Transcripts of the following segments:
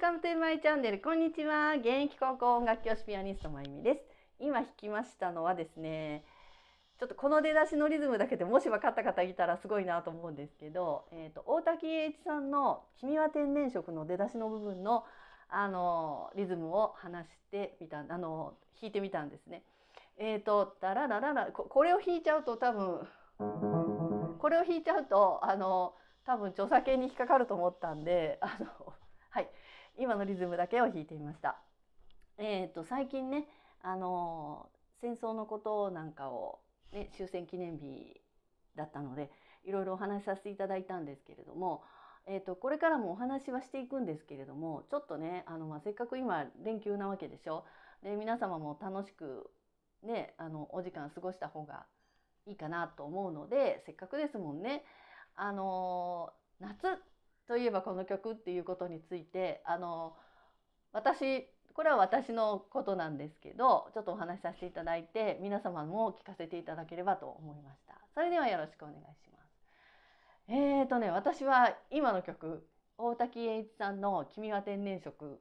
カムトマイチャンネル。こんにちは。現役高校音楽教師ピアニストまゆみです。今弾きましたのはですね、ちょっとこの出だしのリズムだけでもし分かった方いたらすごいなと思うんですけど、えっ、ー、と、大滝栄一さんの君は天然色の出だしの部分の、あの、リズムを話してみた、あの、弾いてみたんですね。えっ、ー、と、だらだらら、これを弾いちゃうと多分、これを弾いちゃうと、あの、多分著作権に引っかかると思ったんで、あの、はい。今のリズムだけを弾いてみました。えーと、最近ねあの戦争のことなんかを、ね、終戦記念日だったのでいろいろお話しさせていただいたんですけれども、えーと、これからもお話はしていくんですけれどもちょっとねあの、まあ、せっかく今連休なわけでしょで皆様も楽しく、ね、あのお時間過ごした方がいいかなと思うのでせっかくですもんね。あの夏といえばこの曲っていうことについてあの私これは私のことなんですけどちょっとお話しさせていただいて皆様も聞かせていただければと思いましたそれではよろしくお願いしますえーとね私は今の曲大滝栄一さんの「君は天然色」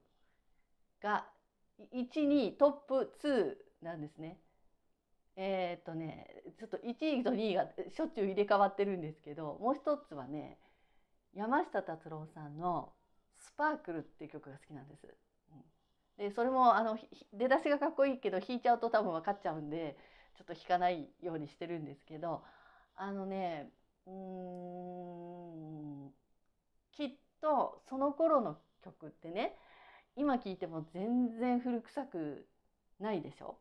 が12トップ2なんですねえっ、ー、とねちょっと1位と2位がしょっちゅう入れ替わってるんですけどもう一つはね山下達郎さんの「スパークル」っていう曲が好きなんです。でそれもあの出だしがかっこいいけど弾いちゃうと多分分かっちゃうんでちょっと弾かないようにしてるんですけどあのねうんきっとその頃の曲ってね今聴いても全然古臭くないでしょ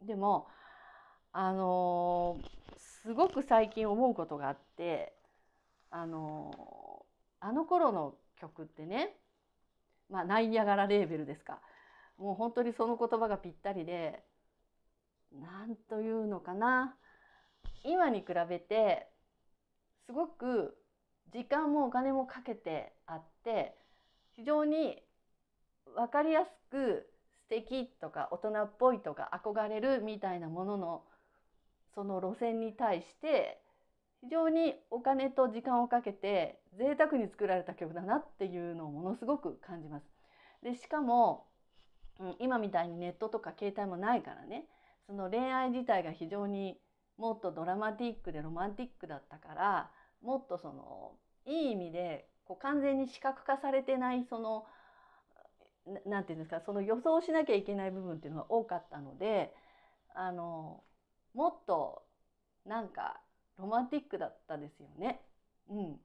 でもあのー、すごく最近思うことがあってあのあの頃の曲ってね、まあ、ナイアガラレーベルですか。もう本当にその言葉がぴったりで、なんというのかな。今に比べて、すごく時間もお金もかけてあって、非常に分かりやすく素敵とか大人っぽいとか憧れるみたいなもののその路線に対して非常にお金と時間をかけて贅沢に作られた曲だなっていうのをものすごく感じます。でしかも、うん、今みたいにネットとか携帯もないからねその恋愛自体が非常にもっとドラマティックでロマンティックだったからもっとそのいい意味でこう完全に視覚化されてないその何て言うんですかその予想しなきゃいけない部分っていうのが多かったのであのもっとなんかロマンティックだったですよね。うん、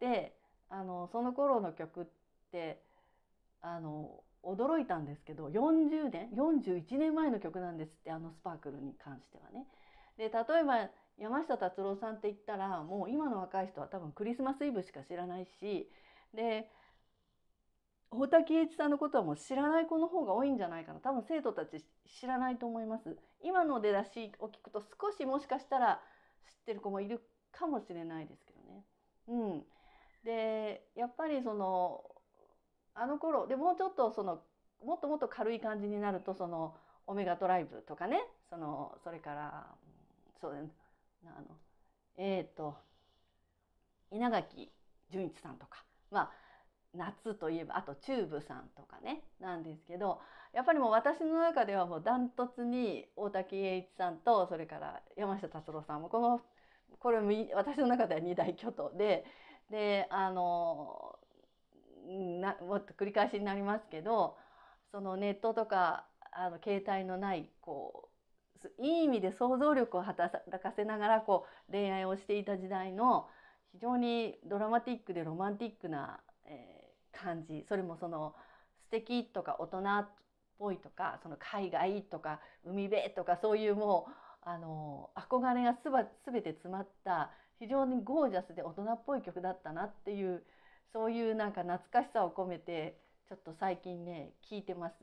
であのその頃の曲ってあの驚いたんですけど40年41年前の曲なんですってあの「スパークル」に関してはね。で例えば山下達郎さんって言ったらもう今の若い人は多分クリスマスイブしか知らないしで大滝栄一さんのことはもう知らない子の方が多いんじゃないかな多分生徒たち知らないと思います。今の出だしを聞くと少しもしかしたら知ってる子もいるかもしれないですけどね。うん、でやっぱりそのあの頃でもうちょっとそのもっともっと軽い感じになるとそのオメガドライブとかねそのそれからそうあのえっ、ー、と稲垣純一さんとかまあ夏といえばあとチューブさんとかねなんですけどやっぱりもう私の中ではもうダントツに大滝栄一さんとそれから山下達郎さんもこのこれも私の中では二大巨頭でであのなもっと繰り返しになりますけどそのネットとかあの携帯のないこういい意味で想像力を働かせながらこう恋愛をしていた時代の非常にドラマティックでロマンティックな、えー感じそれもその素敵とか大人っぽいとかその海外とか海辺とかそういうもうあの憧れがす全て詰まった非常にゴージャスで大人っぽい曲だったなっていうそういうなんか懐かしさを込めてちょっと最近ね聞いてます。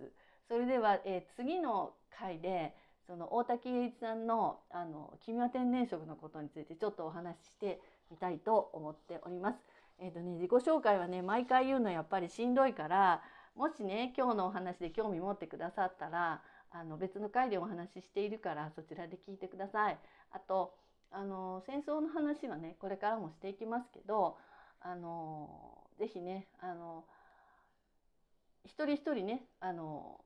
それでは、えー、次の回でその大滝栄一さんの「あの君は天然色」のことについてちょっとお話ししてみたいと思っております。えっ、ー、とね、自己紹介はね毎回言うのやっぱりしんどいからもしね今日のお話で興味持ってくださったらあの別の回でお話ししているからそちらで聞いてください。あとあの戦争の話はねこれからもしていきますけどあのぜひねあの一人一人ねあの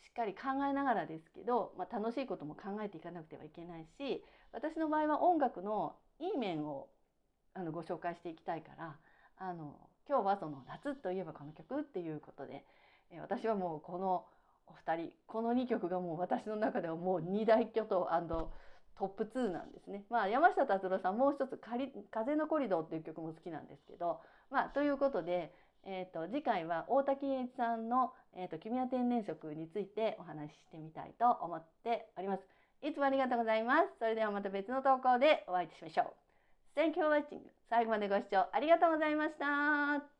しっかり考えながらですけど、まあ、楽しいことも考えていかなくてはいけないし私の場合は音楽のいい面をあのご紹介していきたいからあの今日はその夏といえばこの曲っていうことで、え私はもうこのお二人この2曲がもう私の中ではもう2大巨頭トップ2なんですね。まあ、山下達郎さんもう一つ「風のコリドー」っていう曲も好きなんですけど、まあ、ということで、えーと、と次回は大滝栄一さんの、えーと「君は天然色」についてお話ししてみたいと思っております。いつもありがとうございます。それではまた別の投稿でお会いしましょう。Thank you for watching. 最後までご視聴ありがとうございました。